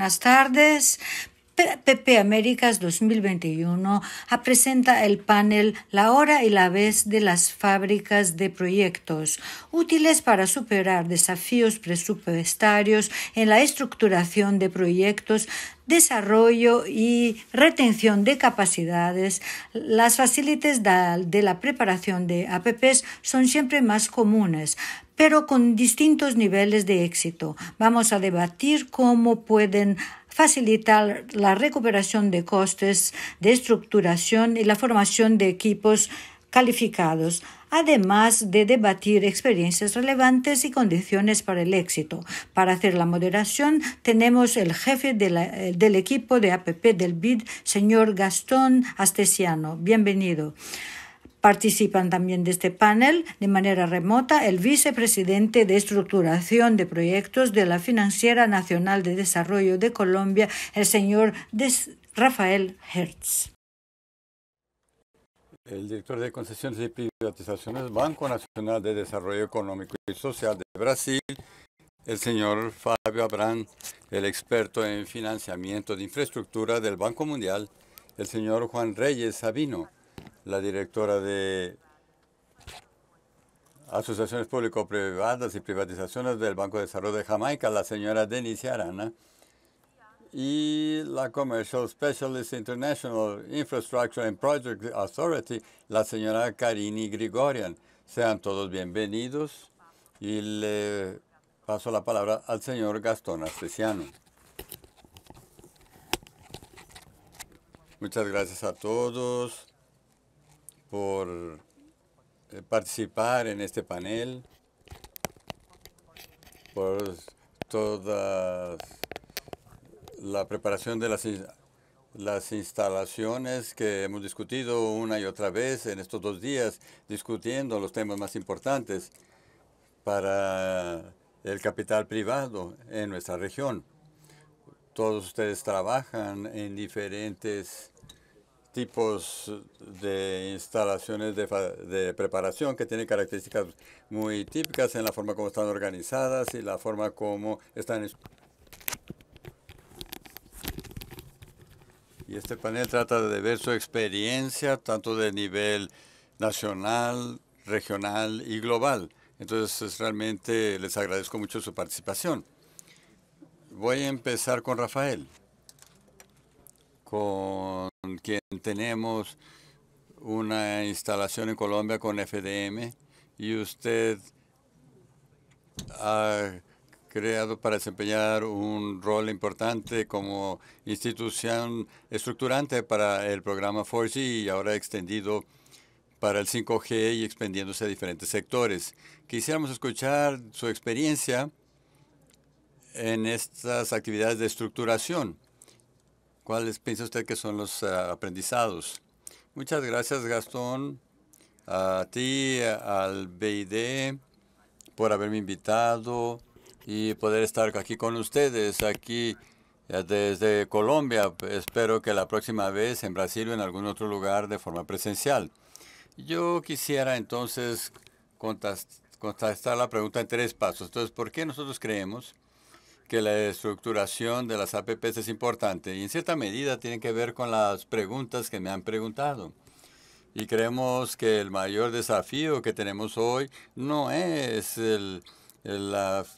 Buenas tardes. PP Américas 2021 presenta el panel La hora y la vez de las fábricas de proyectos, útiles para superar desafíos presupuestarios en la estructuración de proyectos desarrollo y retención de capacidades, las facilidades de la preparación de APPs son siempre más comunes, pero con distintos niveles de éxito. Vamos a debatir cómo pueden facilitar la recuperación de costes de estructuración y la formación de equipos calificados, además de debatir experiencias relevantes y condiciones para el éxito. Para hacer la moderación tenemos el jefe eh, del equipo de APP del BID, señor Gastón Astesiano. Bienvenido. Participan también de este panel de manera remota el vicepresidente de estructuración de proyectos de la Financiera Nacional de Desarrollo de Colombia, el señor Rafael Hertz. El director de concesiones y privatizaciones Banco Nacional de Desarrollo Económico y Social de Brasil, el señor Fabio Abrán, el experto en financiamiento de infraestructura del Banco Mundial, el señor Juan Reyes Sabino, la directora de Asociaciones Público-Privadas y Privatizaciones del Banco de Desarrollo de Jamaica, la señora Denise Arana, y la Commercial Specialist International Infrastructure and Project Authority, la señora Karini Grigorian. Sean todos bienvenidos y le paso la palabra al señor Gastón Astesiano. Muchas gracias a todos por eh, participar en este panel, por toda la preparación de las, las instalaciones que hemos discutido una y otra vez en estos dos días, discutiendo los temas más importantes para el capital privado en nuestra región. Todos ustedes trabajan en diferentes tipos de instalaciones de, preparación que tienen características muy típicas en la forma como están organizadas y la forma como están... Y este panel trata de ver su experiencia, tanto de nivel nacional, regional y global. Entonces, realmente les agradezco mucho su participación. Voy a empezar con Rafael, con con quien tenemos una instalación en Colombia con FDM y usted ha creado para desempeñar un rol importante como institución estructurante para el programa 4G y ahora extendido para el 5G y expandiéndose a diferentes sectores. Quisiéramos escuchar su experiencia en estas actividades de estructuración. ¿Cuáles piensa usted que son los eh, aprendizados? Muchas gracias, Gastón, a ti, al BID, por haberme invitado y poder estar aquí con ustedes, aquí eh, desde Colombia. Espero que la próxima vez en Brasil o en algún otro lugar de forma presencial. Yo quisiera entonces contestar la pregunta en tres pasos. Entonces, ¿por qué nosotros creemos? que la estructuración de las APPs es importante y en cierta medida tiene que ver con las preguntas que me han preguntado. Y creemos que el mayor desafío que tenemos hoy no es el,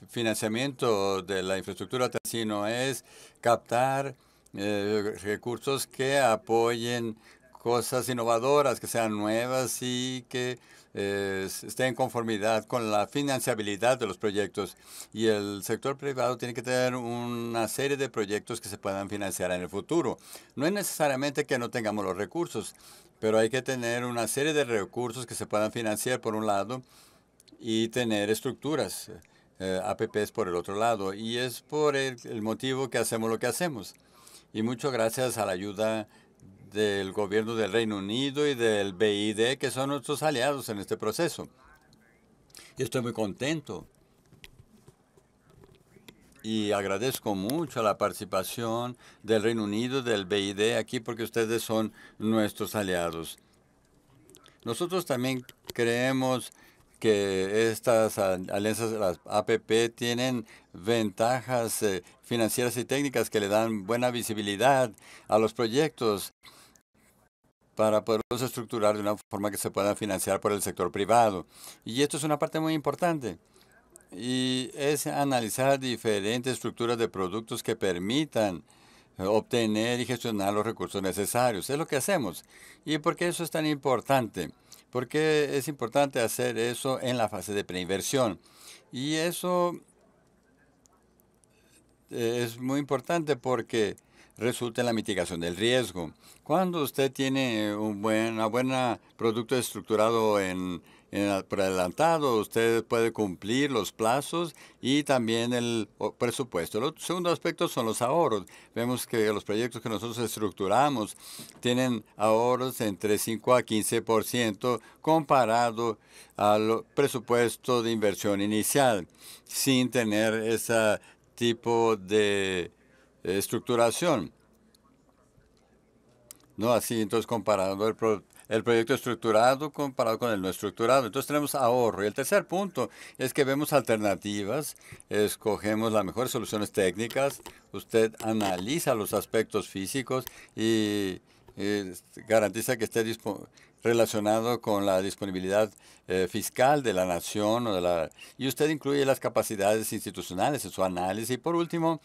financiamiento de la infraestructura, sino es captar eh, recursos que apoyen cosas innovadoras, que sean nuevas y que eh, esté en conformidad con la financiabilidad de los proyectos. Y el sector privado tiene que tener una serie de proyectos que se puedan financiar en el futuro. No es necesariamente que no tengamos los recursos, pero hay que tener una serie de recursos que se puedan financiar por un lado y tener estructuras, eh, APPs por el otro lado. Y es por el, el motivo que hacemos lo que hacemos. Y muchas gracias a la ayuda del gobierno del Reino Unido y del BID, que son nuestros aliados en este proceso. Y estoy muy contento y agradezco mucho la participación del Reino Unido, del BID aquí, porque ustedes son nuestros aliados. Nosotros también creemos que estas alianzas, las APP, tienen ventajas eh, financieras y técnicas que le dan buena visibilidad a los proyectos para poderlos estructurar de una forma que se pueda financiar por el sector privado. Y esto es una parte muy importante. Y es analizar diferentes estructuras de productos que permitan obtener y gestionar los recursos necesarios. Es lo que hacemos. ¿Y por qué eso es tan importante? Porque es importante hacer eso en la fase de preinversión. Y eso eh, es muy importante porque resulta en la mitigación del riesgo. Cuando usted tiene un buen buena producto estructurado en, adelantado, usted puede cumplir los plazos y también el presupuesto. El segundo aspecto son los ahorros. Vemos que los proyectos que nosotros estructuramos tienen ahorros entre 5 a 15% comparado al presupuesto de inversión inicial, sin tener ese tipo de estructuración. No así, entonces comparando el, el proyecto estructurado comparado con el no estructurado. Entonces tenemos ahorro. Y el tercer punto es que vemos alternativas, escogemos las mejores soluciones técnicas, usted analiza los aspectos físicos y, garantiza que esté relacionado con la disponibilidad eh, fiscal de la nación o de la, y usted incluye las capacidades institucionales en su análisis. Y por último,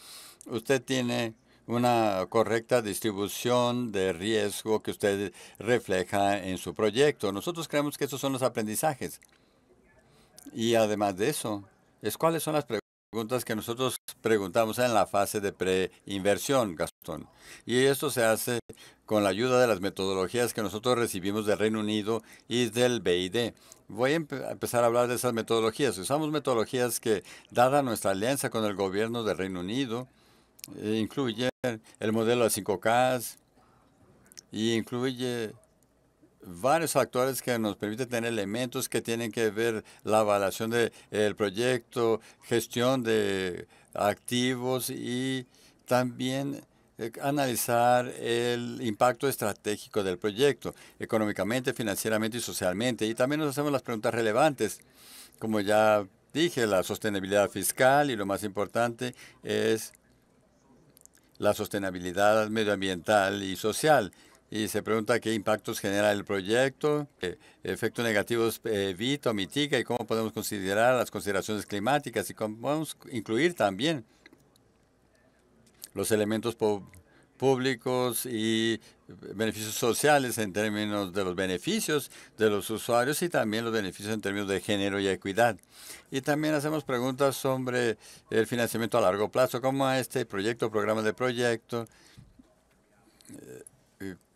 usted tiene una correcta distribución de riesgo que usted refleja en su proyecto. Nosotros creemos que esos son los aprendizajes. Y además de eso, es cuáles son las preguntas que nosotros preguntamos en la fase de preinversión, Gastón. Y esto se hace con la ayuda de las metodologías que nosotros recibimos del Reino Unido y del BID. Voy a empezar a hablar de esas metodologías. Usamos metodologías que, dada nuestra alianza con el gobierno del Reino Unido, eh, incluye el modelo de 5K y incluye varios factores que nos permiten tener elementos que tienen que ver la evaluación del proyecto, gestión de activos y también eh, analizar el impacto estratégico del proyecto, económicamente, financieramente y socialmente. Y también nos hacemos las preguntas relevantes, como ya dije, la sostenibilidad fiscal y lo más importante es la sostenibilidad medioambiental y social. Y se pregunta qué impactos genera el proyecto, efectos negativos eh, evita o mitiga y cómo podemos considerar las consideraciones climáticas y cómo podemos incluir también los elementos públicos y eh, beneficios sociales en términos de los beneficios de los usuarios y también los beneficios en términos de género y equidad. Y también hacemos preguntas sobre el financiamiento a largo plazo, como este proyecto, programa de proyecto, eh,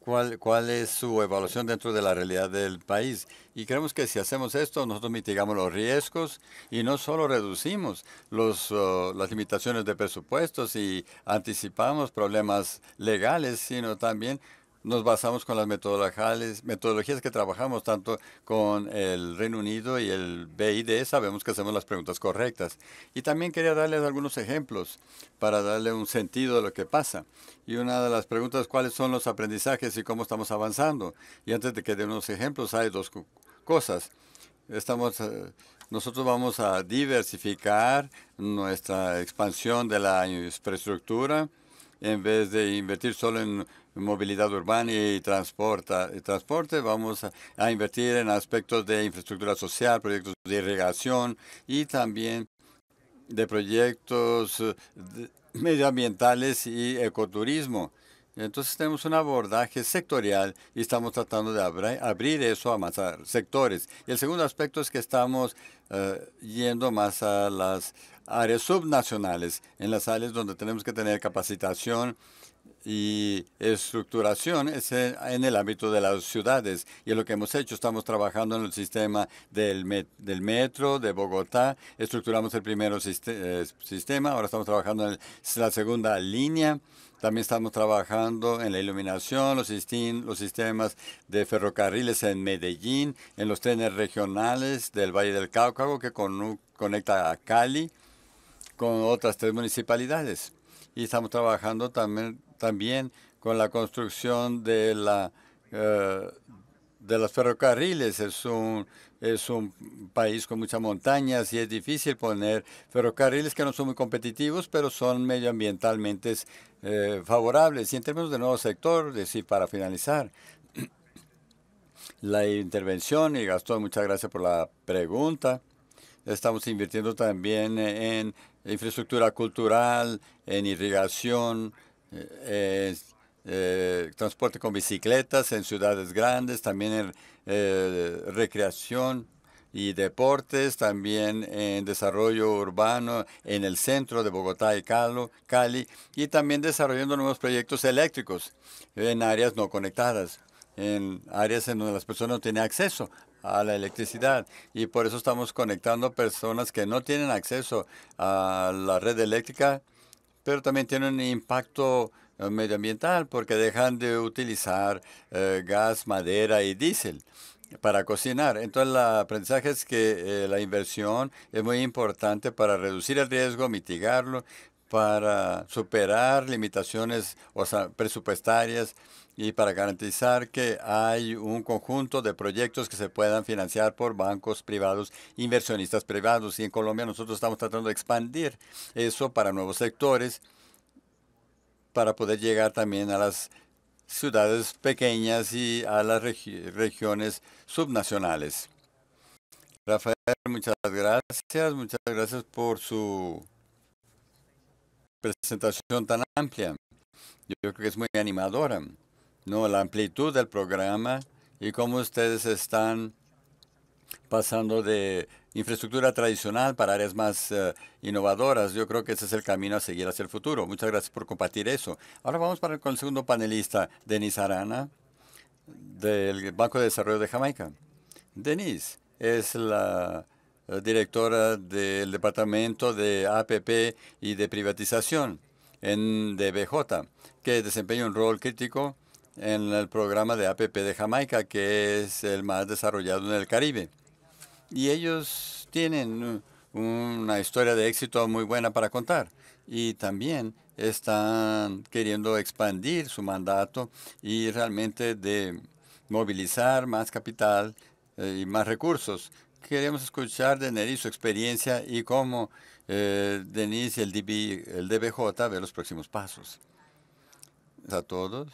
cuál, cuál es su evaluación dentro de la realidad del país. Y creemos que si hacemos esto, nosotros mitigamos los riesgos y no solo reducimos los, oh, las limitaciones de presupuestos y anticipamos problemas legales, sino también nos basamos con las metodologías que trabajamos tanto con el Reino Unido y el BID, sabemos que hacemos las preguntas correctas. Y también quería darles algunos ejemplos para darle un sentido de lo que pasa. Y una de las preguntas, ¿cuáles son los aprendizajes y cómo estamos avanzando? Y antes de que dé unos ejemplos, hay dos cosas. Estamos, eh, nosotros vamos a diversificar nuestra expansión de la infraestructura en vez de invertir solo en movilidad urbana y, transporta, transporte. Vamos a, invertir en aspectos de infraestructura social, proyectos de irrigación y también de proyectos eh, medioambientales y ecoturismo. Entonces tenemos un abordaje sectorial y estamos tratando de abrir eso a más sectores. Y el segundo aspecto es que estamos eh, yendo más a las áreas subnacionales, en las áreas donde tenemos que tener capacitación y estructuración es en el ámbito de las ciudades. Y es lo que hemos hecho. Estamos trabajando en el sistema del, del metro de Bogotá. Estructuramos el primer eh, sistema. Ahora estamos trabajando en la segunda línea. También estamos trabajando en la iluminación, los, los sistemas de ferrocarriles en Medellín, en los trenes regionales del Valle del Cáucaso, que conecta a Cali con otras tres municipalidades. Y estamos trabajando también también con la construcción de, la, eh, de los ferrocarriles. Es un, es un país con muchas montañas y es difícil poner ferrocarriles que no son muy competitivos, pero son medioambientalmente eh, favorables. Y en términos de nuevo sector, decir, para finalizar, la intervención y Gastón, muchas gracias por la pregunta. Estamos invirtiendo también en infraestructura cultural, en irrigación, eh, transporte con bicicletas en ciudades grandes, también en eh, recreación y deportes, también en desarrollo urbano en el centro de Bogotá y Cali, y también desarrollando nuevos proyectos eléctricos en áreas no conectadas, en áreas en donde las personas no tienen acceso a la electricidad y por eso estamos conectando personas que no tienen acceso a la red eléctrica pero también tiene un impacto eh, medioambiental porque dejan de utilizar eh, gas, madera y diésel para cocinar. Entonces, el aprendizaje es que eh, la inversión es muy importante para reducir el riesgo, mitigarlo, para superar limitaciones presupuestarias y para garantizar que hay un conjunto de proyectos que se puedan financiar por bancos privados, inversionistas privados. Y en Colombia nosotros estamos tratando de expandir eso para nuevos sectores, para poder llegar también a las ciudades pequeñas y a las regiones subnacionales. Rafael, muchas gracias. Muchas gracias por su presentación tan amplia. Yo creo que es muy animadora no la amplitud del programa y cómo ustedes están pasando de infraestructura tradicional para áreas más eh, innovadoras. Yo creo que ese es el camino a seguir hacia el futuro. Muchas gracias por compartir eso. Ahora vamos para el, con el segundo panelista, Denise Arana, del Banco de Desarrollo de Jamaica. Denise es la eh, directora del Departamento de APP y de Privatización en DBJ, que desempeña un rol crítico en el programa de APP de Jamaica, que es el más desarrollado en el Caribe. Y ellos tienen una historia de éxito muy buena para contar. Y también están queriendo expandir su mandato y realmente de movilizar más capital eh, y más recursos. Queremos escuchar de Neris su experiencia y cómo eh, Denise y el, DB, el DBJ ve los próximos pasos. A todos.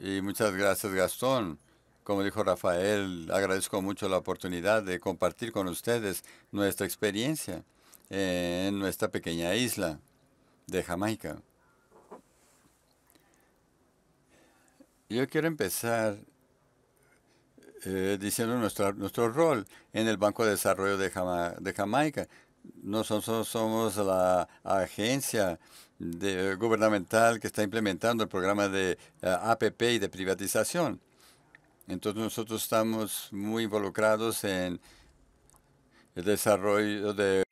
Y muchas gracias, Gastón. Como dijo Rafael, agradezco mucho la oportunidad de compartir con ustedes nuestra experiencia en nuestra pequeña isla de Jamaica. Yo quiero empezar eh, diciendo nuestro, nuestro rol en el Banco de Desarrollo de, de Jamaica. Nosotros somos la agencia gubernamental que está implementando el programa de eh, APP y de privatización. Entonces nosotros estamos muy involucrados en el desarrollo de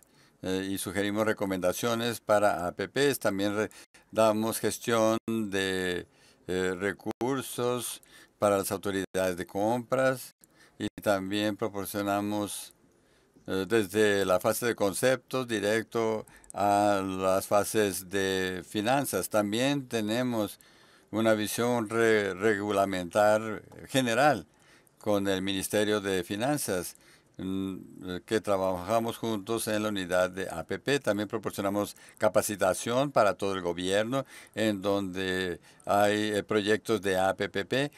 eh, y sugerimos recomendaciones para APPs. También damos gestión de eh, recursos para las autoridades de compras y también proporcionamos desde la fase de conceptos directo a las fases de finanzas. También tenemos una visión regulamentar general con el Ministerio de Finanzas mm, que trabajamos juntos en la unidad de APP. También proporcionamos capacitación para todo el gobierno en donde hay eh, proyectos de APP.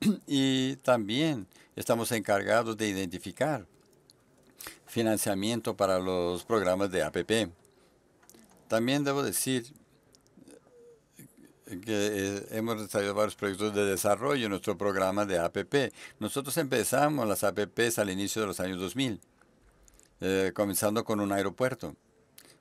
y también estamos encargados de identificar financiamiento para los programas de APP. También debo decir que eh, hemos desarrollado varios proyectos de desarrollo en nuestro programa de APP. Nosotros empezamos las APPs al inicio de los años 2000, eh, comenzando con un aeropuerto.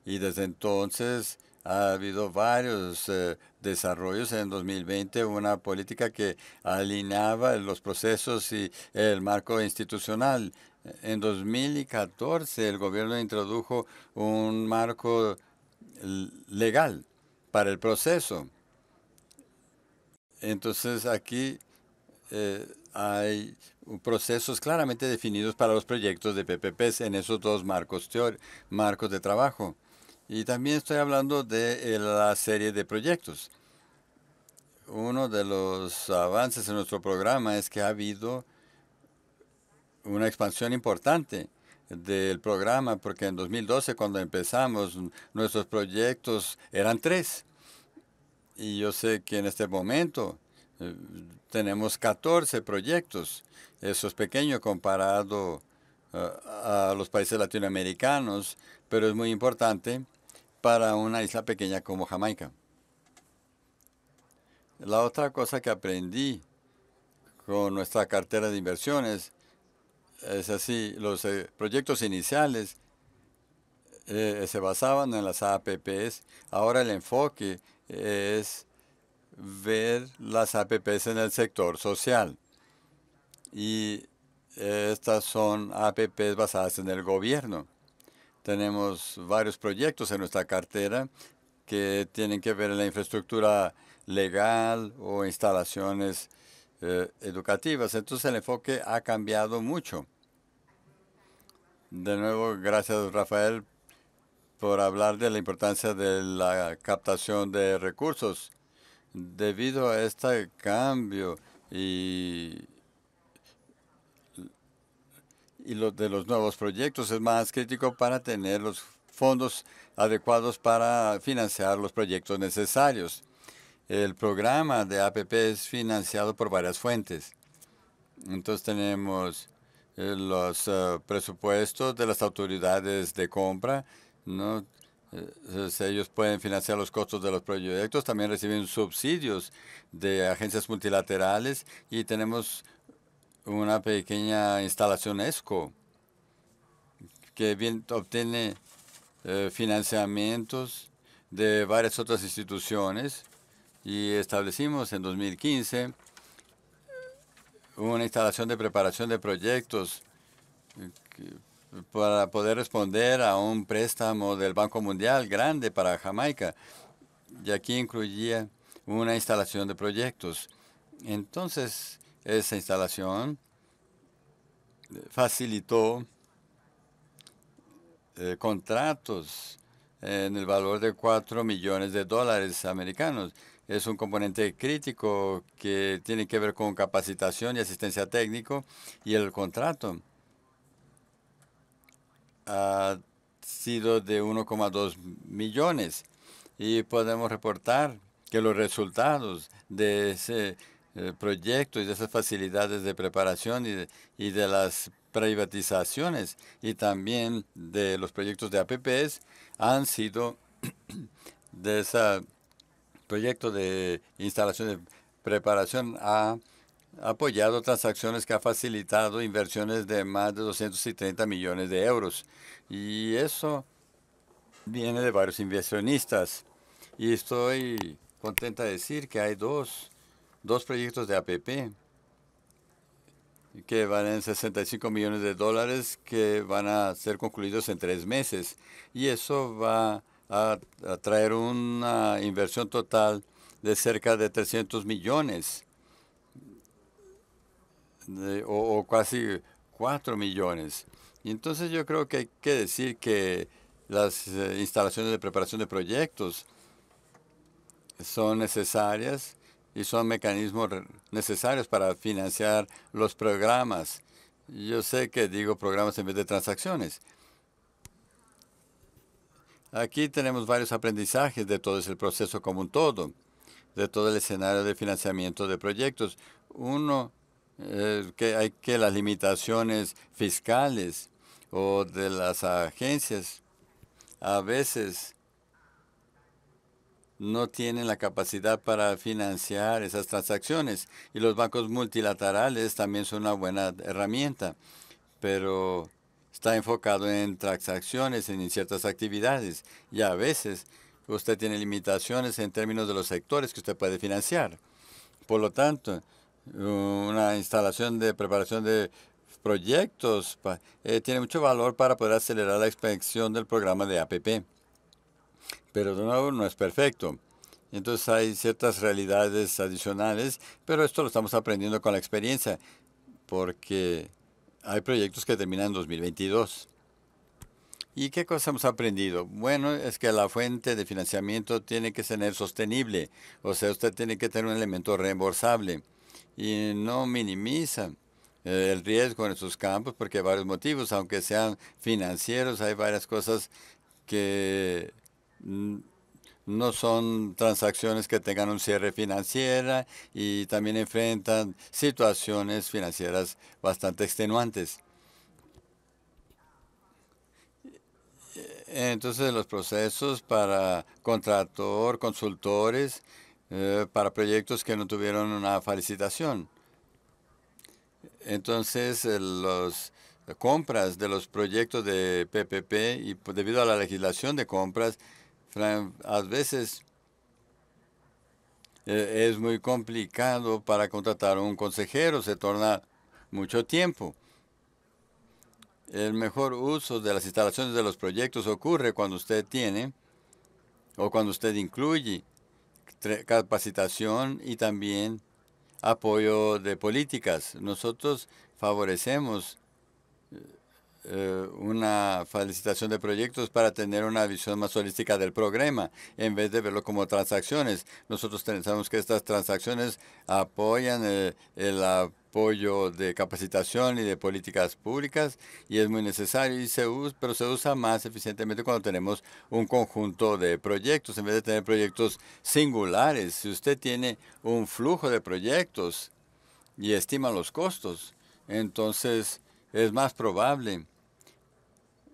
Y desde entonces ha habido varios eh, desarrollos. En 2020 una política que alineaba los procesos y el marco institucional en 2014 el gobierno introdujo un marco legal para el proceso. Entonces aquí eh, hay procesos claramente definidos para los proyectos de PPPs en esos dos marcos, marcos de trabajo. Y también estoy hablando de eh, la serie de proyectos. Uno de los avances en nuestro programa es que ha habido una expansión importante del programa, porque en 2012, cuando empezamos, nuestros proyectos eran tres. Y yo sé que en este momento eh, tenemos 14 proyectos. Eso es pequeño comparado eh, a los países latinoamericanos, pero es muy importante para una isla pequeña como Jamaica. La otra cosa que aprendí con nuestra cartera de inversiones es así, los eh, proyectos iniciales eh, se basaban en las APPs. Ahora el enfoque eh, es ver las APPs en el sector social. Y estas son APPs basadas en el gobierno. Tenemos varios proyectos en nuestra cartera que tienen que ver en la infraestructura legal o instalaciones eh, educativas. Entonces el enfoque ha cambiado mucho. De nuevo, gracias Rafael por hablar de la importancia de la captación de recursos. Debido a este cambio y, y de los nuevos proyectos, es más crítico para tener los fondos adecuados para financiar los proyectos necesarios. El programa de APP es financiado por varias fuentes. Entonces tenemos eh, los eh, presupuestos de las autoridades de compra, eh, ellos pueden financiar los costos de los proyectos, también reciben subsidios de agencias multilaterales y tenemos una pequeña instalación ESCO que obtiene financiamientos de varias otras instituciones y establecimos en 2015 una instalación de preparación de proyectos eh, para poder responder a un préstamo del Banco Mundial grande para Jamaica. Y aquí incluía una instalación de proyectos. Entonces, esa instalación eh, facilitó eh, contratos en el valor de 4 millones de dólares americanos es un componente crítico que tiene que ver con capacitación y asistencia técnico y el contrato ha sido de 1,2 millones y podemos reportar que los resultados de ese eh, proyecto y de esas facilidades de preparación y de, las privatizaciones y también de los proyectos de APPs han sido de esa proyecto de instalación de preparación ha apoyado transacciones que ha facilitado inversiones de más de 230 millones de euros. Y eso viene de varios inversionistas. Y estoy contenta de decir que hay dos, proyectos de APP que valen 65 millones de dólares que van a ser concluidos en tres meses. Y eso va a, traer una inversión total de cerca de 300 millones o, casi 4 millones. entonces yo creo que hay que decir que las eh, instalaciones de preparación de proyectos son necesarias y son mecanismos necesarios para financiar los programas. Yo sé que digo programas en vez de transacciones, Aquí tenemos varios aprendizajes de todo ese proceso como un todo, de todo el escenario de financiamiento de proyectos. Uno, eh, que hay que las limitaciones fiscales o de las agencias a veces no tienen la capacidad para financiar esas transacciones y los bancos multilaterales también son una buena herramienta, pero está enfocado en transacciones, en ciertas actividades y a veces usted tiene limitaciones en términos de los sectores que usted puede financiar. Por lo tanto, una instalación de preparación de proyectos eh, tiene mucho valor para poder acelerar la expansión del programa de APP. Pero de nuevo, no es perfecto. Entonces hay ciertas realidades adicionales, pero esto lo estamos aprendiendo con la experiencia, porque hay proyectos que terminan en 2022. ¿Y qué cosa hemos aprendido? Bueno, es que la fuente de financiamiento tiene que ser sostenible, o sea, usted tiene que tener un elemento reembolsable y no minimiza eh, el riesgo en sus campos porque hay varios motivos, aunque sean financieros, hay varias cosas que mm, no son transacciones que tengan un cierre financiero y también enfrentan situaciones financieras bastante extenuantes. Eh, entonces los procesos para contrator, consultores, eh, para proyectos que no tuvieron una felicitación. Entonces eh, las compras de los proyectos de PPP y pues, debido a la legislación de compras a veces eh, es muy complicado para contratar a un consejero, se torna mucho tiempo. El mejor uso de las instalaciones de los proyectos ocurre cuando usted tiene o cuando usted incluye capacitación y también apoyo de políticas. Nosotros favorecemos eh, una felicitación de proyectos para tener una visión más holística del programa, en vez de verlo como transacciones. Nosotros pensamos que estas transacciones apoyan el, eh, el apoyo de capacitación y de políticas públicas y es muy necesario, y se usa, pero se usa más eficientemente cuando tenemos un conjunto de proyectos, en vez de tener proyectos singulares. Si usted tiene un flujo de proyectos y estima los costos, entonces es más probable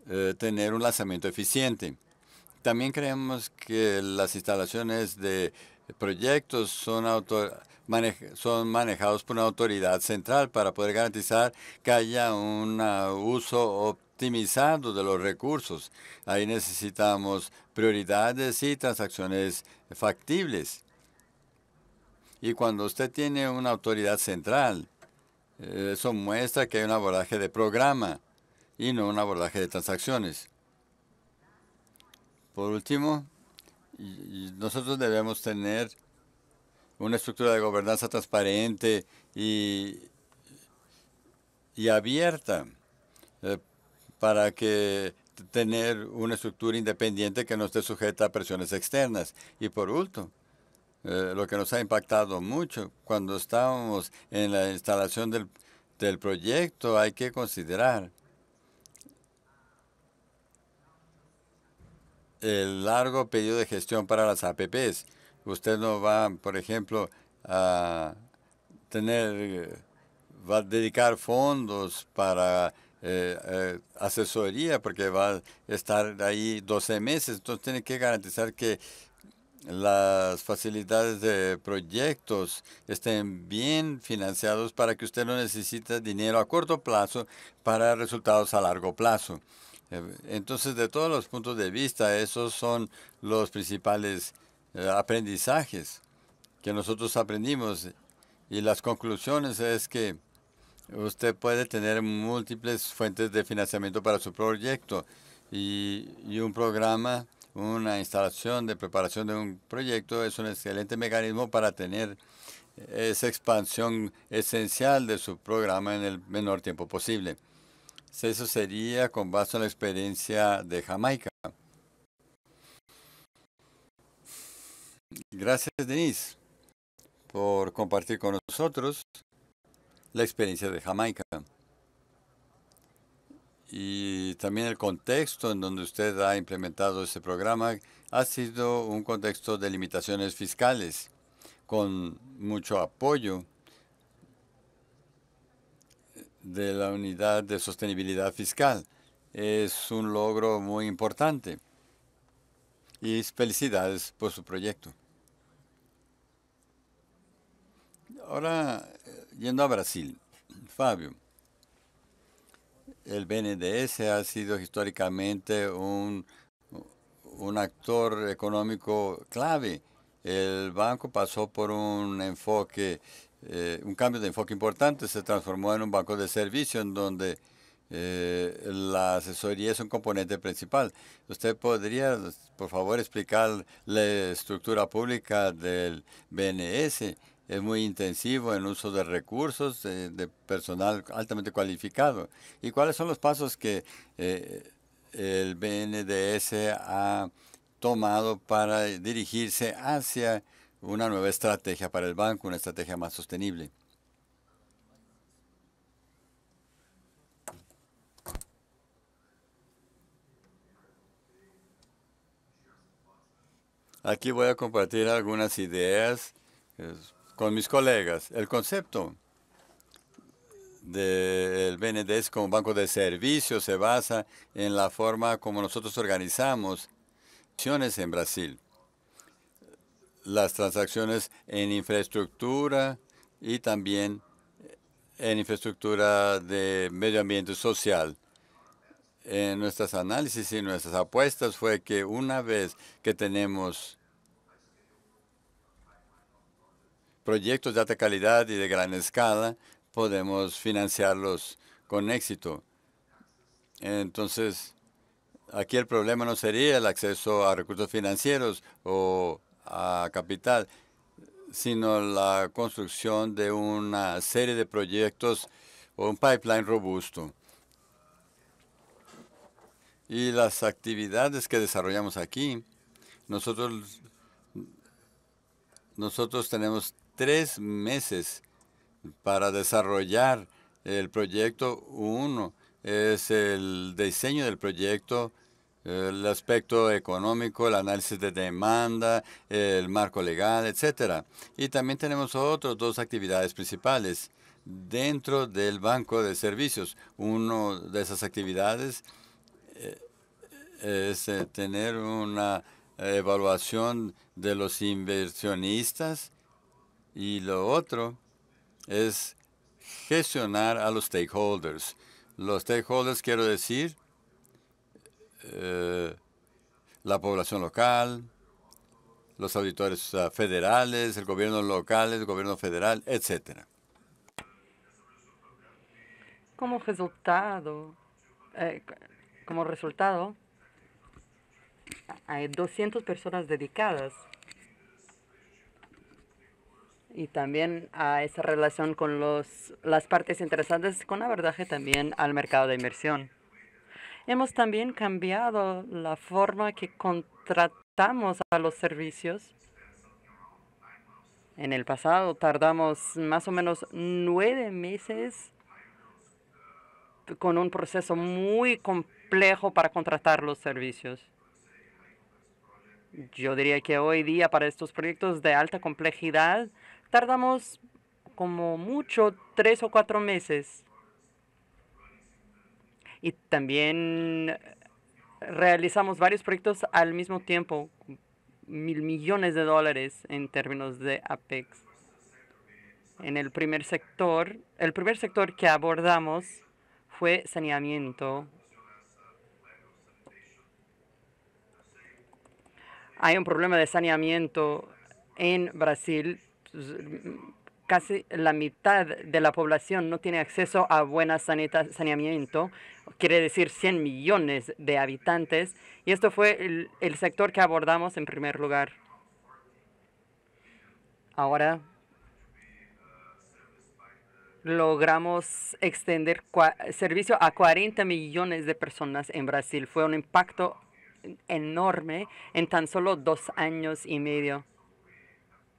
eh, tener un lanzamiento eficiente. También creemos que las instalaciones de proyectos son, son manejados por una autoridad central para poder garantizar que haya un uso optimizado de los recursos. Ahí necesitamos prioridades y transacciones factibles. Y cuando usted tiene una autoridad central, eso muestra que hay un abordaje de programa y no un abordaje de transacciones. Por último, nosotros debemos tener una estructura de gobernanza transparente y, abierta eh, para que tener una estructura independiente que no esté sujeta a presiones externas. Y por último, eh, lo que nos ha impactado mucho cuando estábamos en la instalación del, del proyecto, hay que considerar el largo periodo de gestión para las APPs. Usted no va, por ejemplo, a tener, eh, va a dedicar fondos para eh, eh, asesoría porque va a estar ahí 12 meses. Entonces tiene que garantizar que las facilidades de proyectos estén bien financiados para que usted no necesite dinero a corto plazo para resultados a largo plazo. Entonces, de todos los puntos de vista, esos son los principales eh, aprendizajes que nosotros aprendimos. Y las conclusiones es que usted puede tener múltiples fuentes de financiamiento para su proyecto y, un programa, una instalación de preparación de un proyecto es un excelente mecanismo para tener esa expansión esencial de su programa en el menor tiempo posible. Eso sería con base en la experiencia de Jamaica. Gracias, Denise, por compartir con nosotros la experiencia de Jamaica y también el contexto en donde usted ha implementado ese programa ha sido un contexto de limitaciones fiscales con mucho apoyo de la unidad de sostenibilidad fiscal. Es un logro muy importante. Y felicidades por su proyecto. Ahora, eh, yendo a Brasil, Fabio, el BNDES ha sido históricamente un, un actor económico clave. El banco pasó por un enfoque eh, un cambio de enfoque importante, se transformó en un banco de servicio en donde eh, la asesoría es un componente principal. ¿Usted podría, por favor, explicar la estructura pública del BNS? Es muy intensivo en uso de recursos eh, de, personal altamente cualificado. ¿Y cuáles son los pasos que el BNDS ha tomado para dirigirse hacia una nueva estrategia para el banco, una estrategia más sostenible. Aquí voy a compartir algunas ideas con mis colegas. El concepto del BNDES como banco de servicios se basa en la forma como nosotros organizamos acciones en Brasil las transacciones en infraestructura y también eh, en infraestructura de medio ambiente social. En nuestros análisis y nuestras apuestas fue que una vez que tenemos proyectos de alta calidad y de gran escala, podemos financiarlos con éxito. Entonces, aquí el problema no sería el acceso a recursos financieros o a capital, sino la construcción de una serie de proyectos o un pipeline robusto. Y las actividades que desarrollamos aquí, nosotros, nosotros tenemos tres meses para desarrollar el proyecto. Uno es el diseño del proyecto, el aspecto económico, el análisis de demanda, el marco legal, etcétera. Y también tenemos otras dos actividades principales dentro del banco de servicios. Una de esas actividades eh, eh, es eh, tener una evaluación de los inversionistas y lo otro es gestionar a los stakeholders. Los stakeholders, quiero decir, eh, la población local, los auditores eh, federales, el gobierno local, el gobierno federal, etc. Como resultado, eh, como resultado, hay 200 personas dedicadas y también a esa relación con las partes interesantes con la abordaje también al mercado de inversión. Hemos también cambiado la forma que contratamos a los servicios. En el pasado tardamos más o menos nueve meses con un proceso muy complejo para contratar los servicios. Yo diría que hoy día para estos proyectos de alta complejidad tardamos como mucho tres o cuatro meses y también eh, realizamos varios proyectos al mismo tiempo, mil millones de dólares en términos de Apex. En el primer sector, el primer sector que abordamos fue saneamiento. Hay un problema de saneamiento en Brasil pues, casi la mitad de la población no tiene acceso a buen saneamiento, quiere decir 100 millones de habitantes, y esto fue el, sector que abordamos en primer lugar. Ahora logramos extender servicio a 40 millones de personas en Brasil. Fue un impacto enorme en tan solo dos años y medio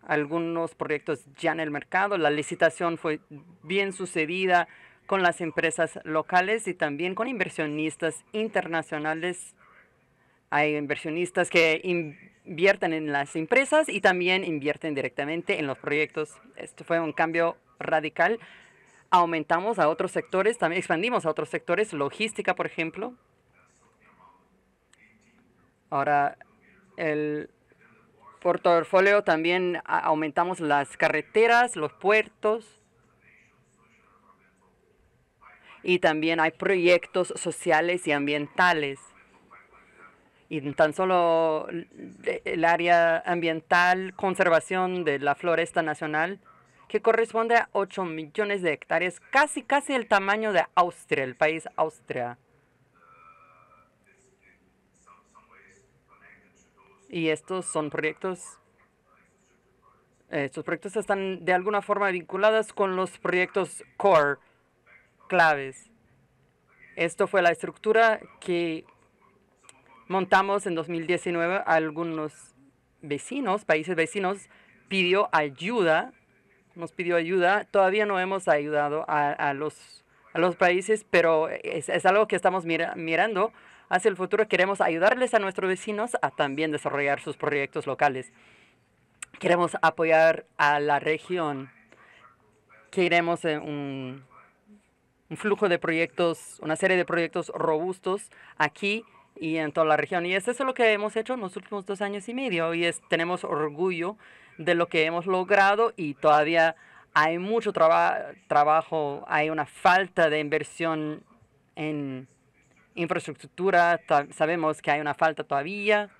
algunos proyectos ya en el mercado. La licitación fue bien sucedida con las empresas locales y también con inversionistas internacionales. Hay inversionistas que invierten en las empresas y también invierten directamente en los proyectos. Esto fue un cambio radical. Aumentamos a otros sectores, también expandimos a otros sectores, logística, por ejemplo. Ahora, el portafolio también aumentamos las carreteras, los puertos. Y también hay proyectos sociales y ambientales. Y tan solo el área ambiental, conservación de la floresta nacional, que corresponde a 8 millones de hectáreas, casi, casi el tamaño de Austria, el país Austria. Y estos son proyectos, eh, estos proyectos están de alguna forma vinculados con los proyectos core, claves. Esto fue la estructura que montamos en 2019. Algunos vecinos, países vecinos, pidió ayuda, nos pidió ayuda. Todavía no hemos ayudado a, los, países, pero es, algo que estamos mirando Hacia el futuro queremos ayudarles a nuestros vecinos a también desarrollar sus proyectos locales. Queremos apoyar a la región. Queremos eh, un, flujo de proyectos, una serie de proyectos robustos aquí y en toda la región. Y eso es lo que hemos hecho en los últimos dos años y medio. Y es, tenemos orgullo de lo que hemos logrado y todavía hay mucho trabajo, hay una falta de inversión en infraestructura, sabemos que hay una falta todavía.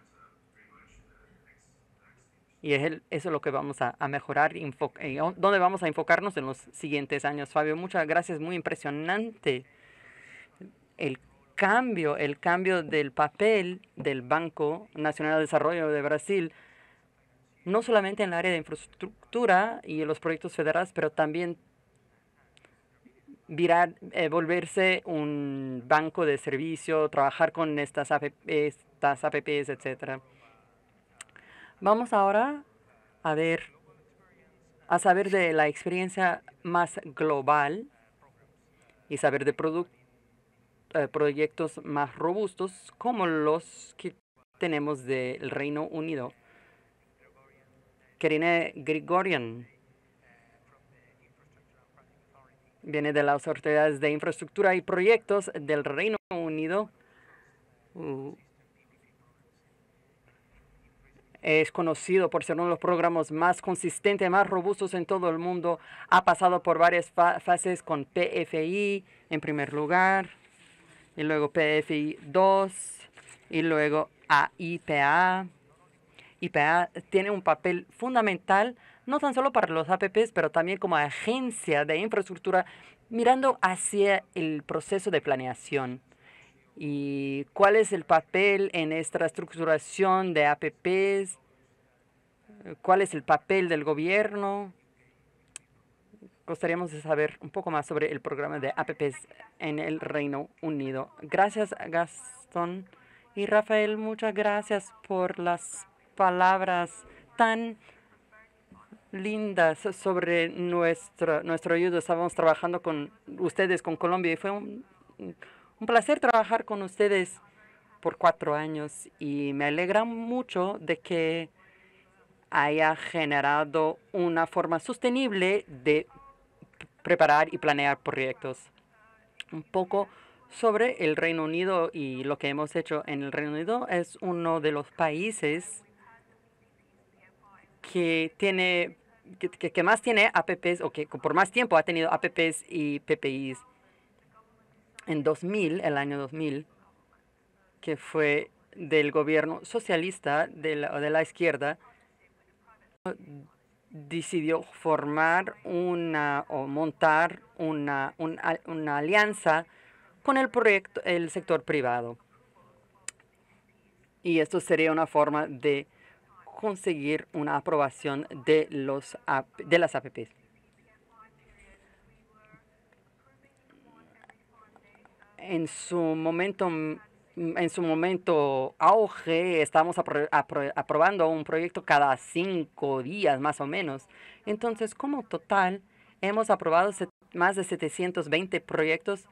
Y es eso es lo que vamos a, mejorar, donde eh, dónde vamos a enfocarnos en los siguientes años. Fabio, muchas gracias, muy impresionante el cambio, el cambio del papel del Banco Nacional de Desarrollo de Brasil, no solamente en el área de infraestructura y en los proyectos federales, pero también virar, eh, volverse un banco de servicio, trabajar con estas apps, estas apps, etc. Vamos ahora a ver, a saber de la experiencia más global y saber de eh, proyectos más robustos como los que tenemos del Reino Unido. Karine Grigorian viene de las autoridades de infraestructura y proyectos del Reino Unido. Es conocido por ser uno de los programas más consistentes, más robustos en todo el mundo. Ha pasado por varias fases con PFI en primer lugar, y luego PFI 2, y luego AIPA. IPA tiene un papel fundamental no tan solo para los APPs, pero también como agencia de infraestructura, mirando hacia el proceso de planeación y cuál es el papel en esta estructuración de APPs, cuál es el papel del gobierno. de saber un poco más sobre el programa de APPs en el Reino Unido. Gracias, Gastón. Y Rafael, muchas gracias por las palabras tan lindas sobre nuestro, nuestro ayuda. Estábamos trabajando con ustedes, con Colombia, y fue un placer trabajar con ustedes por cuatro años y me alegra mucho de que haya generado una forma sostenible de preparar y planear proyectos. Un poco sobre el Reino Unido y lo que hemos hecho en el Reino Unido es uno de los países que tiene que, más tiene APPs o que por más tiempo ha tenido APPs y PPIs en 2000, el año 2000, que fue del gobierno socialista de la, de la izquierda, decidió formar una o montar una, una alianza con el proyecto, el sector privado. Y esto sería una forma de conseguir una aprobación de, los, de las APPs. En su momento mm, en su momento auge, estamos aprobando un proyecto cada cinco días más o menos. Entonces, como total, hemos aprobado más de 720 proyectos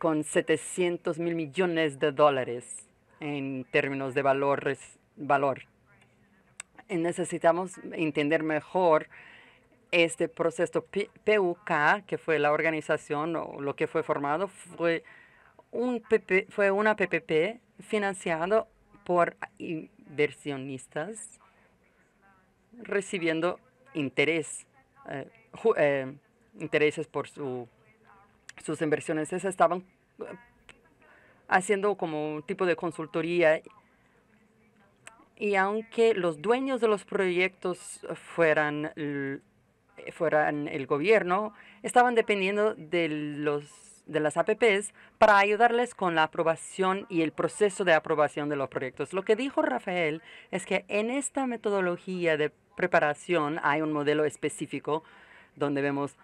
con 700 mil millones de dólares en términos de valores valor. necesitamos entender mejor este proceso PUK, que fue la organización o lo que fue formado, fue, un PP, fue una PPP financiado por inversionistas recibiendo interés, eh, eh, intereses por su, sus inversiones. estaban eh, haciendo como un tipo de consultoría y aunque los dueños de los proyectos eh, fueran, el gobierno, estaban dependiendo de, los, de las APPs para ayudarles con la aprobación y el proceso de aprobación de los proyectos. Lo que dijo Rafael es que en esta metodología de preparación hay un modelo específico donde vemos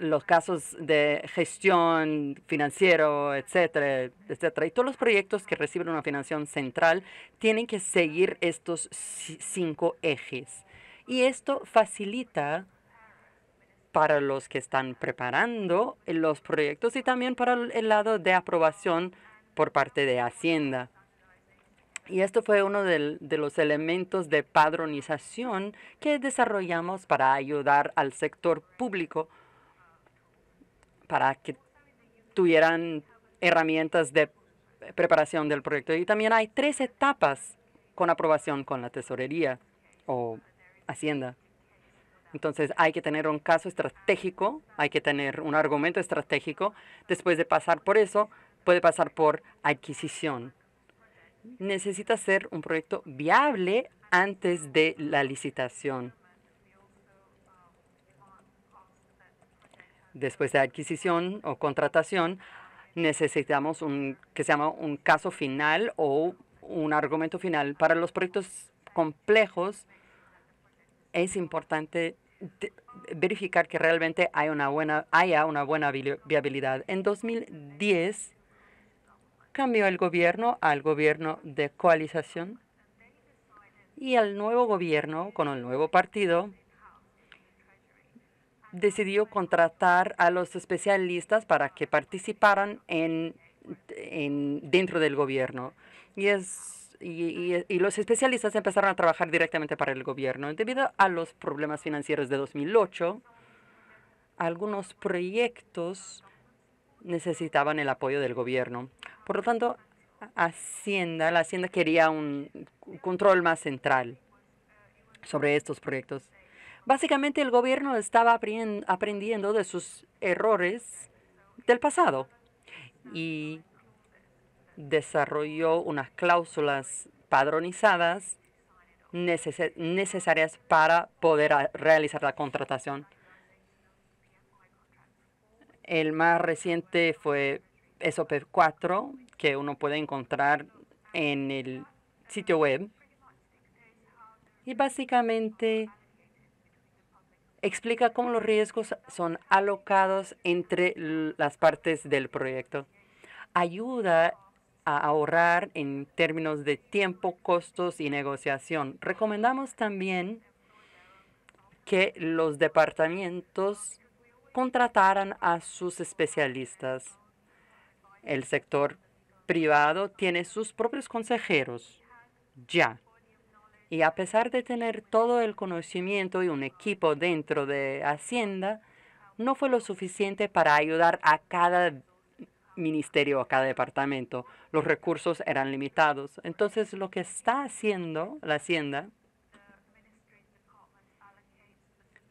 los casos de gestión financiero, etcétera, etcétera. Y todos los proyectos que reciben una financiación central tienen que seguir estos cinco ejes. Y esto facilita para los que están preparando los proyectos y también para el lado de aprobación por parte de Hacienda. Y esto fue uno de, los elementos de padronización que desarrollamos para ayudar al sector público para que tuvieran herramientas de preparación del proyecto. Y también hay tres etapas con aprobación con la tesorería o Hacienda. Entonces hay que tener un caso estratégico, hay que tener un argumento estratégico. Después de pasar por eso, puede pasar por adquisición. Necesita ser un proyecto viable antes de la licitación. después de adquisición o contratación, necesitamos un que se llama un caso final o un argumento final. Para los proyectos complejos es importante verificar que realmente hay una buena, haya una buena viabilidad. En 2010 cambió el gobierno al gobierno de coalización y el nuevo gobierno con el nuevo partido decidió contratar a los especialistas para que participaran en, dentro del gobierno. Y, es, los especialistas empezaron a trabajar directamente para el gobierno. Debido a los problemas financieros de 2008, algunos proyectos necesitaban el apoyo del gobierno. Por lo tanto, Hacienda, la Hacienda quería un control más central sobre estos proyectos. Básicamente el gobierno estaba aprendiendo de sus errores del pasado y desarrolló unas cláusulas padronizadas necesarias para poder realizar la contratación. El más reciente fue SOP4, que uno puede encontrar en el sitio web. Y básicamente explica cómo los riesgos son alocados entre las partes del proyecto. Ayuda a ahorrar en términos de tiempo, costos y negociación. Recomendamos también que los departamentos contrataran a sus especialistas. El sector privado tiene sus propios consejeros ya y a pesar de tener todo el conocimiento y un equipo dentro de Hacienda, no fue lo suficiente para ayudar a cada ministerio, a cada departamento. Los recursos eran limitados. Entonces, lo que está haciendo la Hacienda,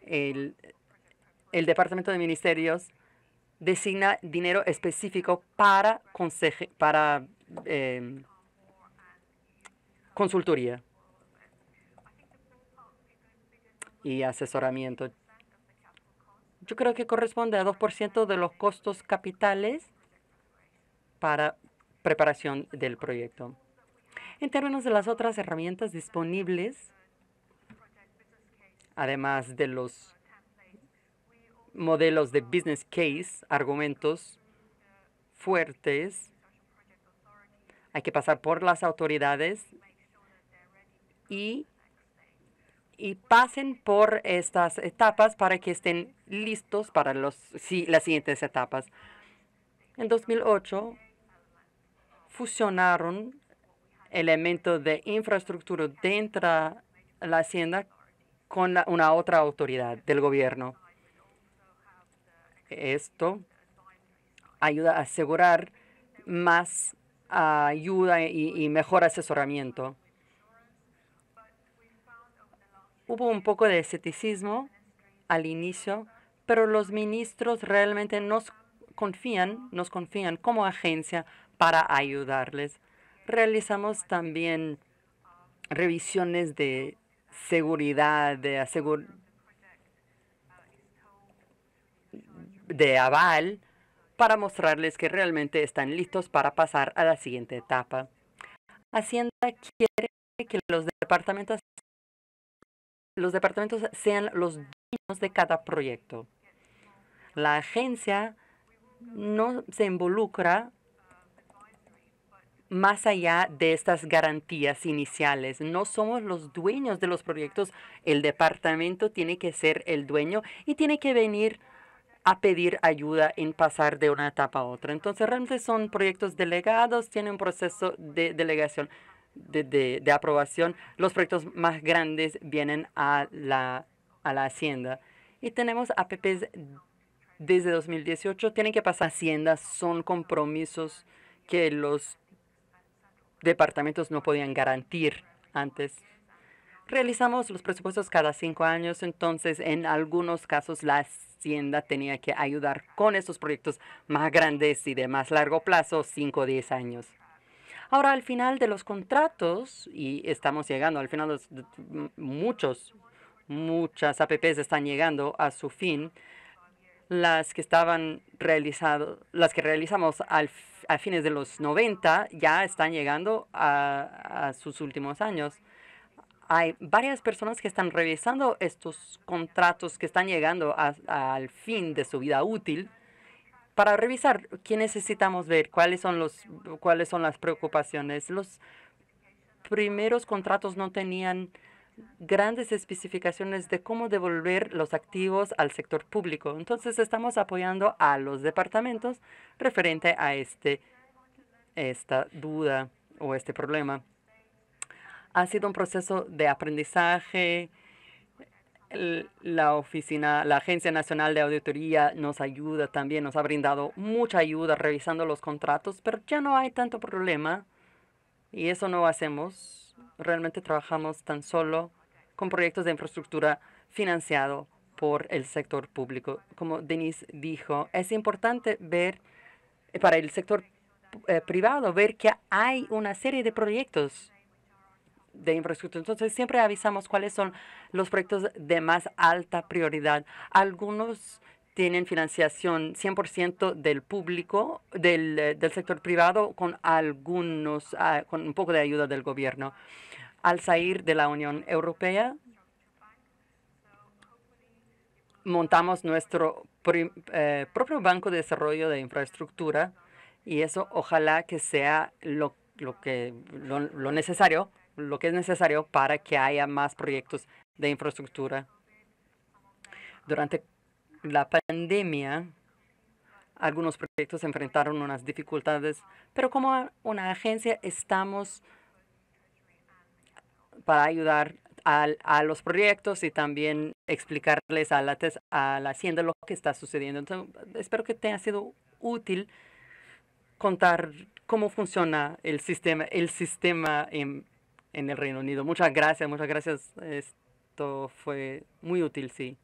el, Departamento de Ministerios designa dinero específico para, para em, consultoría. y asesoramiento. Yo creo que corresponde a 2% de los costos capitales para preparación del proyecto. En términos de las otras herramientas disponibles, además de los modelos de business case, argumentos fuertes, hay que pasar por las autoridades y y pasen por estas etapas para que estén listos para los, las siguientes etapas. En 2008 fusionaron elementos de infraestructura dentro de la hacienda con una otra autoridad del gobierno. Esto ayuda a asegurar más ah, ayuda y mejor asesoramiento. Hubo un poco de escepticismo al inicio, pero los ministros realmente nos confían, nos confían como agencia para ayudarles. Realizamos también revisiones de seguridad, de de aval para mostrarles que realmente están listos para pasar a la siguiente etapa. Hacienda quiere que los departamentos los departamentos sean los dueños de cada proyecto. La agencia no se involucra más allá de estas garantías iniciales. No somos los dueños de los proyectos. El departamento tiene que ser el dueño y tiene que venir a pedir ayuda en pasar de una etapa a otra. Entonces, realmente son proyectos delegados, tienen un proceso de delegación de, aprobación, los proyectos más grandes vienen a la, hacienda. Y tenemos APPs desde 2018, tienen que pasar hacienda, son compromisos que los departamentos no podían garantir antes. Realizamos los presupuestos cada cinco años, entonces en algunos casos la Hacienda tenía que ayudar con estos proyectos más grandes y de más largo plazo, cinco o diez años. Ahora al final de los contratos, y estamos llegando al final, los, muchos, muchas APPs están llegando a su fin. Las que estaban realizado, las que realizamos a fines de los 90 ya están llegando a, a sus últimos años hay varias personas que están revisando estos contratos que están llegando al fin de su vida útil para revisar qué necesitamos ver, cuáles son, los, cuáles son las preocupaciones. Los primeros contratos no tenían grandes especificaciones de cómo devolver los activos al sector público. Entonces estamos apoyando a los departamentos referente a este, esta duda o este problema. Ha sido un proceso de aprendizaje, la oficina, la Agencia Nacional de Auditoría nos ayuda también, nos ha brindado mucha ayuda revisando los contratos, pero ya no hay tanto problema y eso no hacemos. Realmente trabajamos tan solo con proyectos de infraestructura financiado por el sector público. Como Denise dijo, es importante ver eh, para el sector eh, privado, ver que hay una serie de proyectos de infraestructura. Entonces, siempre avisamos cuáles son los proyectos de más alta prioridad. Algunos tienen financiación 100% del público, eh, del, sector privado, con algunos, ah, con un poco de ayuda del gobierno. Al salir de la Unión Europea, montamos nuestro eh, propio banco de desarrollo de infraestructura y eso ojalá que sea lo, que, lo necesario lo que es necesario para que haya más proyectos de infraestructura. Durante la pandemia, algunos proyectos enfrentaron unas dificultades, pero como una agencia estamos para ayudar a, los proyectos y también explicarles a la, a la hacienda lo que está sucediendo. Entonces, espero que te haya sido útil contar cómo funciona el sistema, el sistema en el Reino Unido. Muchas gracias, muchas gracias. Esto fue muy útil, sí.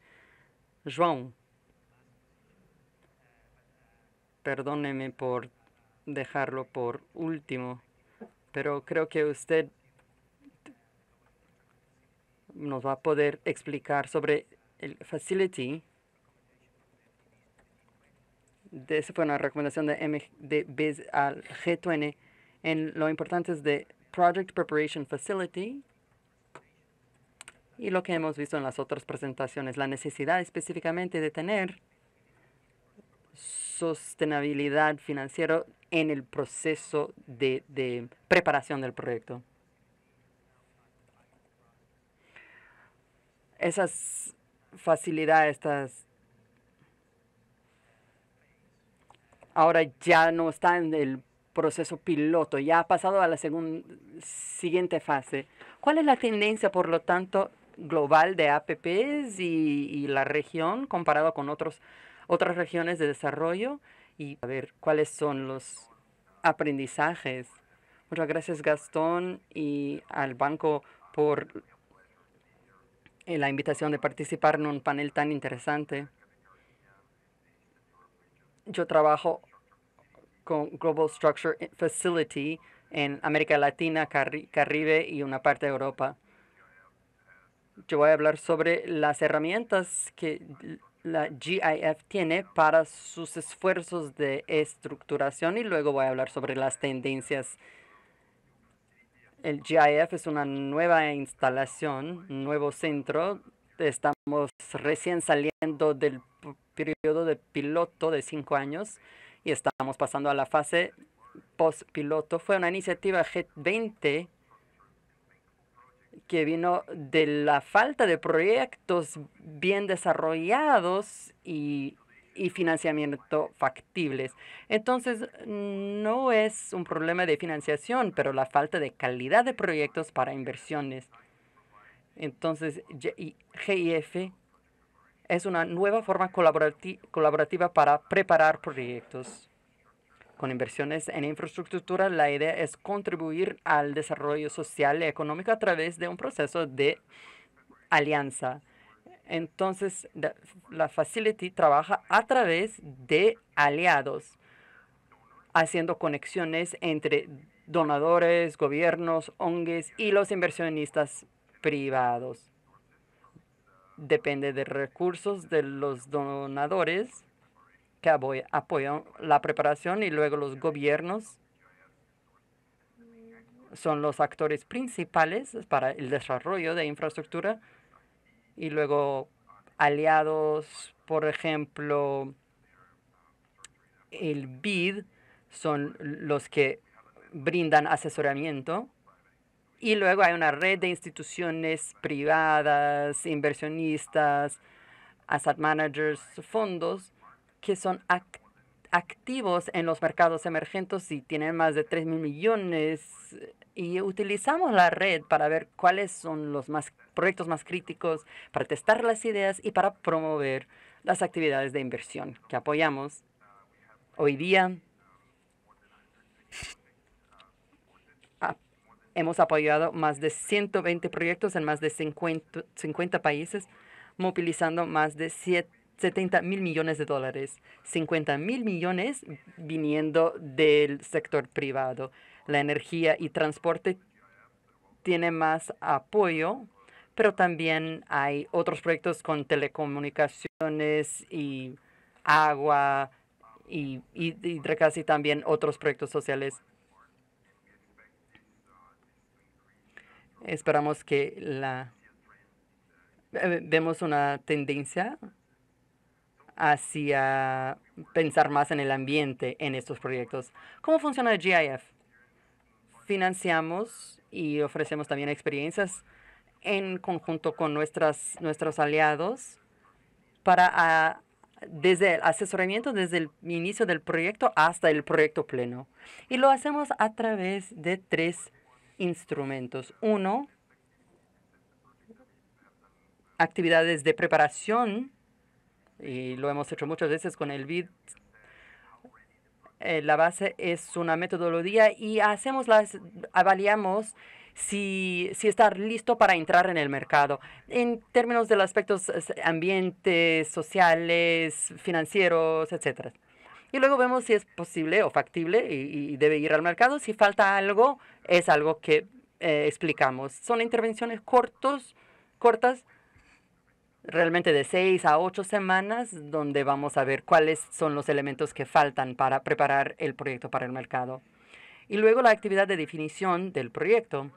João, perdóneme por dejarlo por último, pero creo que usted nos va a poder explicar sobre el facility. esa fue una recomendación de, MDB al g n en lo importante es de Project Preparation Facility y lo que hemos visto en las otras presentaciones, la necesidad específicamente de tener sostenibilidad financiera en el proceso de, preparación del proyecto. Esas facilidades, estas ahora ya no están en el proceso piloto, ya ha pasado a la siguiente fase. ¿Cuál es la tendencia, por lo tanto, global de APPs y, la región comparado con otros, otras regiones de desarrollo? Y a ver, ¿cuáles son los aprendizajes? Muchas gracias, Gastón, y al banco por la invitación de participar en un panel tan interesante. Yo trabajo con Global Structure Facility en América Latina, Caribe y una parte de Europa. Yo voy a hablar sobre las herramientas que la GIF tiene para sus esfuerzos de estructuración y luego voy a hablar sobre las tendencias. El GIF es una nueva instalación, nuevo centro. Estamos recién saliendo del periodo de piloto de cinco años y estamos pasando a la fase post-piloto. Fue una iniciativa G20 que vino de la falta de proyectos bien desarrollados y, financiamiento factibles. Entonces, no es un problema de financiación, pero la falta de calidad de proyectos para inversiones. Entonces, GIF es una nueva forma colaborativa para preparar proyectos. Con inversiones en infraestructura, la idea es contribuir al desarrollo social y económico a través de un proceso de alianza. Entonces, la Facility trabaja a través de aliados, haciendo conexiones entre donadores, gobiernos, ONGs y los inversionistas privados depende de recursos de los donadores que apoyan la preparación y luego los gobiernos son los actores principales para el desarrollo de infraestructura y luego aliados, por ejemplo, el BID son los que brindan asesoramiento y luego hay una red de instituciones privadas, inversionistas, asset managers, fondos que son activos en los mercados emergentes y tienen más de 3 mil millones. Eh, y utilizamos la red para ver cuáles son los más proyectos más críticos, para testar las ideas y para promover las actividades de inversión que apoyamos. Hoy día Hemos apoyado más de 120 proyectos en más de 50, países, movilizando más de 70 mil millones de dólares, 50 mil millones viniendo del sector privado. La energía y transporte tiene más apoyo, pero también hay otros proyectos con telecomunicaciones y agua y, y, y casi también otros proyectos sociales. Esperamos que la vemos eh, una tendencia hacia pensar más en el ambiente en estos proyectos. ¿Cómo funciona el GIF? Financiamos y ofrecemos también experiencias en conjunto con nuestras, nuestros aliados para ah, desde el asesoramiento, desde el inicio del proyecto hasta el proyecto pleno. Y lo hacemos a través de tres instrumentos. Uno, actividades de preparación, y lo hemos hecho muchas veces con el BID. Eh, la base es una metodología y hacemos las, avaliamos si, si estar listo para entrar en el mercado. En términos de los aspectos eh, ambientes, sociales, financieros, etcétera y luego vemos si es posible o factible y, debe ir al mercado. Si falta algo, es algo que eh, explicamos. Son intervenciones cortos, cortas, realmente de seis a ocho semanas, donde vamos a ver cuáles son los elementos que faltan para preparar el proyecto para el mercado. Y luego la actividad de definición del proyecto.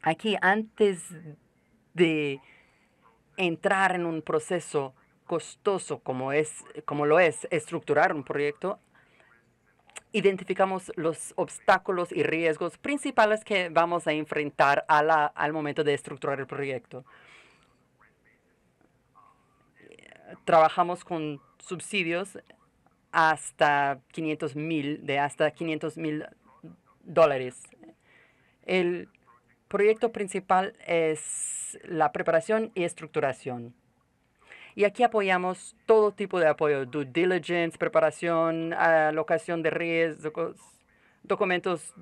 Aquí, antes de entrar en un proceso costoso como, es, como lo es estructurar un proyecto, identificamos los obstáculos y riesgos principales que vamos a enfrentar al momento de estructurar el proyecto. Trabajamos con subsidios hasta 500 de hasta 500 mil dólares. El proyecto principal es la preparación y estructuración. Y aquí apoyamos todo tipo de apoyo, due diligence, preparación, alocación de riesgos, documentos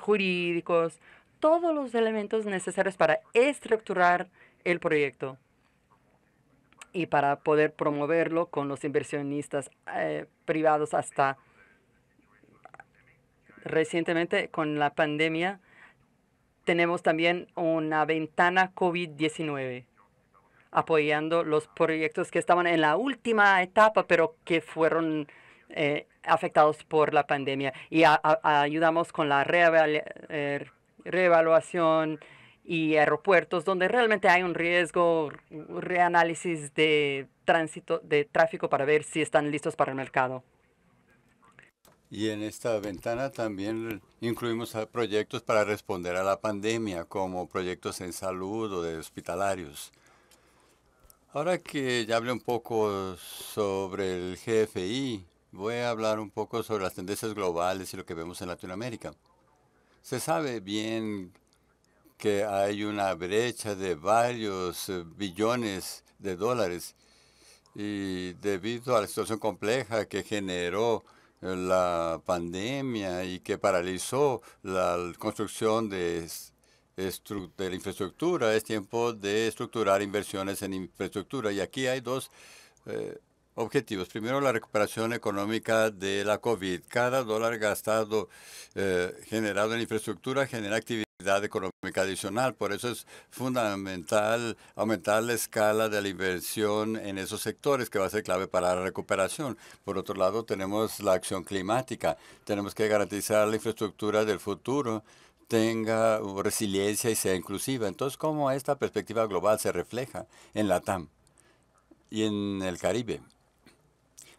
jurídicos, todos los elementos necesarios para estructurar el proyecto y para poder promoverlo con los inversionistas eh, privados hasta recientemente con la pandemia tenemos también una ventana COVID-19 apoyando los proyectos que estaban en la última etapa, pero que fueron eh, afectados por la pandemia. Y ayudamos con la eh, reevaluación y aeropuertos donde realmente hay un riesgo, reanálisis de tránsito, de tráfico para ver si están listos para el mercado. Y en esta ventana también incluimos proyectos para responder a la pandemia, como proyectos en salud o de hospitalarios. Ahora que ya hablé un poco sobre el GFI, voy a hablar un poco sobre las tendencias globales y lo que vemos en Latinoamérica. Se sabe bien que hay una brecha de varios eh, billones de dólares y debido a la situación compleja que generó eh, la pandemia y que paralizó la construcción de de la infraestructura, es tiempo de estructurar inversiones en infraestructura. Y aquí hay dos eh, objetivos. Primero, la recuperación económica de la COVID. Cada dólar gastado eh, generado en infraestructura genera actividad económica adicional. Por eso es fundamental aumentar la escala de la inversión en esos sectores, que va a ser clave para la recuperación. Por otro lado, tenemos la acción climática. Tenemos que garantizar la infraestructura del futuro tenga resiliencia y sea inclusiva. Entonces, ¿cómo esta perspectiva global se refleja en la TAM y en el Caribe?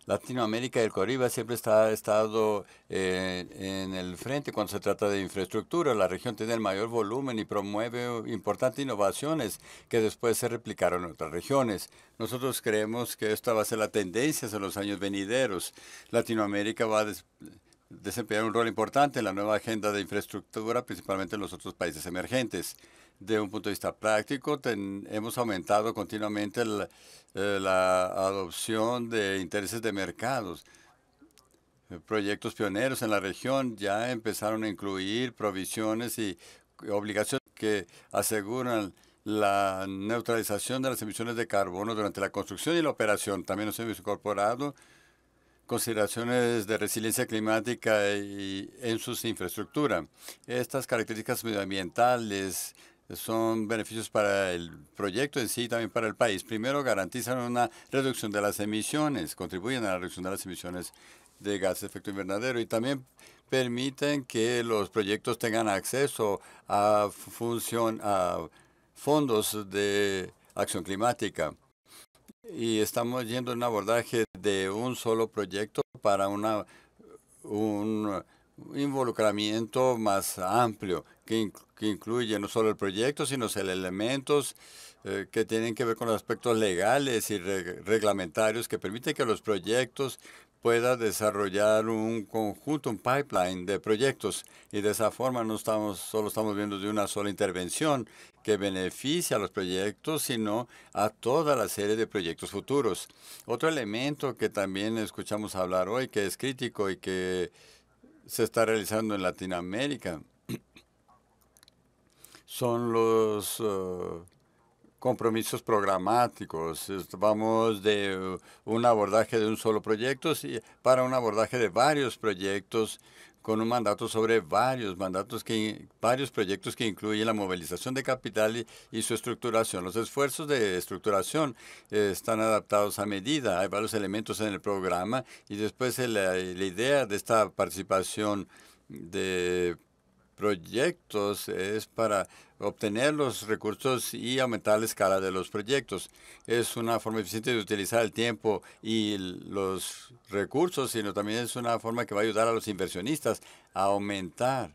Latinoamérica y el Caribe siempre está, ha estado eh, en el frente cuando se trata de infraestructura. La región tiene el mayor volumen y promueve importantes innovaciones que después se replicaron en otras regiones. Nosotros creemos que esta va a ser la tendencia en los años venideros. Latinoamérica va a desempeñar un rol importante en la nueva agenda de infraestructura, principalmente en los otros países emergentes. De un punto de vista práctico, hemos aumentado continuamente eh, la adopción de intereses de mercados. Proyectos pioneros en la región ya empezaron a incluir provisiones y obligaciones que aseguran la neutralización de las emisiones de carbono durante la construcción y la operación. También nos hemos incorporado consideraciones de resiliencia climática en sus infraestructura. Estas características medioambientales son beneficios para el proyecto en sí y también para el país. Primero, garantizan una reducción de las emisiones, contribuyen a la reducción de las emisiones de gases de efecto invernadero y también permiten que los proyectos tengan acceso a, función, a fondos de acción climática y estamos yendo un abordaje de un solo proyecto para una, un involucramiento más amplio que, incluye no solo el proyecto, sino los elementos eh, que tienen que ver con los aspectos legales y reglamentarios que permiten que los proyectos pueda desarrollar un conjunto, un pipeline de proyectos. Y de esa forma no estamos, solo estamos viendo de una sola intervención que beneficia a los proyectos, sino a toda la serie de proyectos futuros. Otro elemento que también escuchamos hablar hoy, que es crítico y que se está realizando en Latinoamérica, son los... Eh, compromisos programáticos. Vamos de uh, un abordaje de un solo proyecto para un abordaje de varios proyectos con un mandato sobre varios mandatos que varios proyectos que incluyen la movilización de capital y, su estructuración. Los esfuerzos de estructuración eh, están adaptados a medida. Hay varios elementos en el programa y después eh, la idea de esta participación de proyectos es para obtener los recursos y aumentar la escala de los proyectos. Es una forma eficiente de utilizar el tiempo y los recursos, sino también es una forma que va a ayudar a los inversionistas a aumentar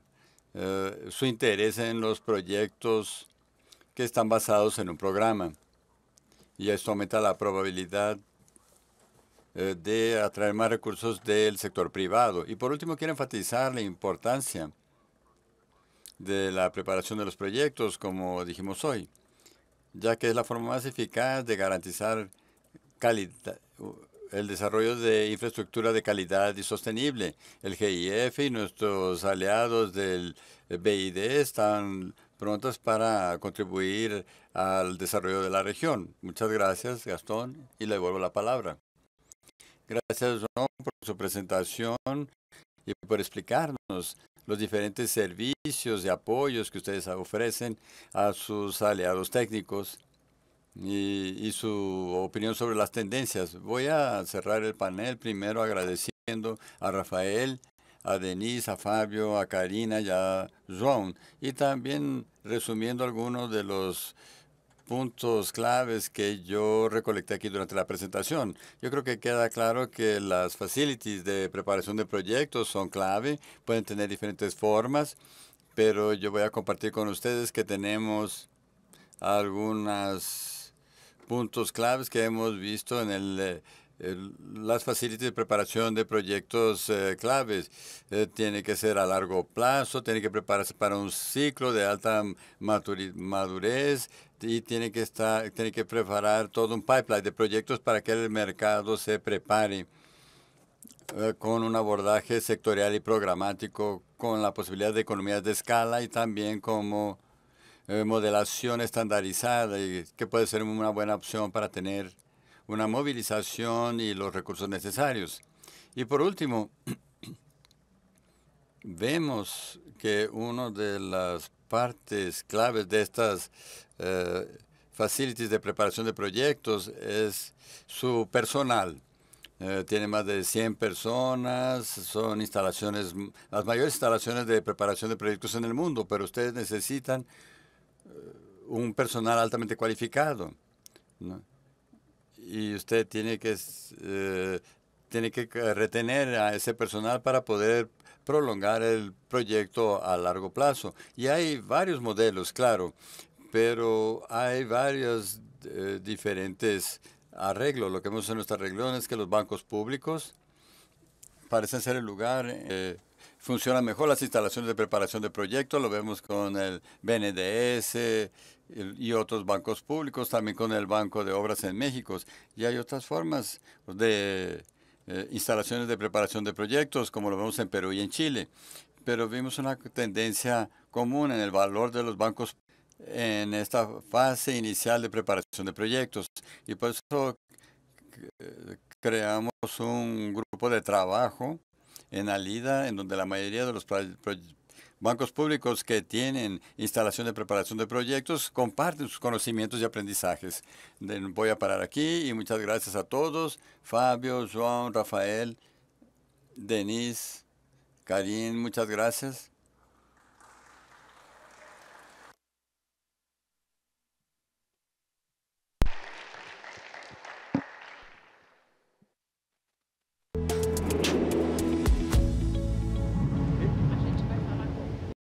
eh, su interés en los proyectos que están basados en un programa. Y esto aumenta la probabilidad eh, de atraer más recursos del sector privado. Y por último, quiero enfatizar la importancia de la preparación de los proyectos, como dijimos hoy, ya que es la forma más eficaz de garantizar el desarrollo de infraestructura de calidad y sostenible. El GIF y nuestros aliados del BID están prontas para contribuir al desarrollo de la región. Muchas gracias, Gastón, y le devuelvo la palabra. Gracias, Ron, por su presentación y por explicarnos los diferentes servicios y apoyos que ustedes ofrecen a sus aliados técnicos y, su opinión sobre las tendencias. Voy a cerrar el panel primero agradeciendo a Rafael, a Denise, a Fabio, a Karina y a Joan, y también resumiendo algunos de los puntos claves que yo recolecté aquí durante la presentación. Yo creo que queda claro que las facilities de preparación de proyectos son clave, pueden tener diferentes formas, pero yo voy a compartir con ustedes que tenemos algunos puntos claves que hemos visto en el eh, las facilities de preparación de proyectos eh, claves. Eh, tiene que ser a largo plazo, tiene que prepararse para un ciclo de alta madurez, y tiene que, estar, tiene que preparar todo un pipeline de proyectos para que el mercado se prepare eh, con un abordaje sectorial y programático, con la posibilidad de economías de escala y también como eh, modelación estandarizada, y que puede ser una buena opción para tener una movilización y los recursos necesarios. Y por último, vemos que uno de las, partes claves de estas eh, facilities de preparación de proyectos es su personal. Eh, tiene más de 100 personas, son instalaciones, las mayores instalaciones de preparación de proyectos en el mundo, pero ustedes necesitan eh, un personal altamente cualificado. Y usted tiene que, tiene que retener a ese personal para poder prolongar el proyecto a largo plazo. Y hay varios modelos, claro, pero hay varios eh, diferentes arreglos. Lo que vemos en nuestra región es que los bancos públicos parecen ser el lugar eh, funcionan mejor las instalaciones de preparación de proyectos, lo vemos con el BNDS y otros bancos públicos, también con el Banco de Obras en México. Y hay otras formas de eh, instalaciones de preparación de proyectos, como lo vemos en Perú y en Chile. Pero vimos una tendencia común en el valor de los bancos en esta fase inicial de preparación de proyectos. Y por eso eh, creamos un grupo de trabajo en Alida, en donde la mayoría de los proyectos, Bancos públicos que tienen instalación de preparación de proyectos comparten sus conocimientos y aprendizajes. Voy a parar aquí y muchas gracias a todos. Fabio, Joan, Rafael, Denise, Karim, muchas gracias.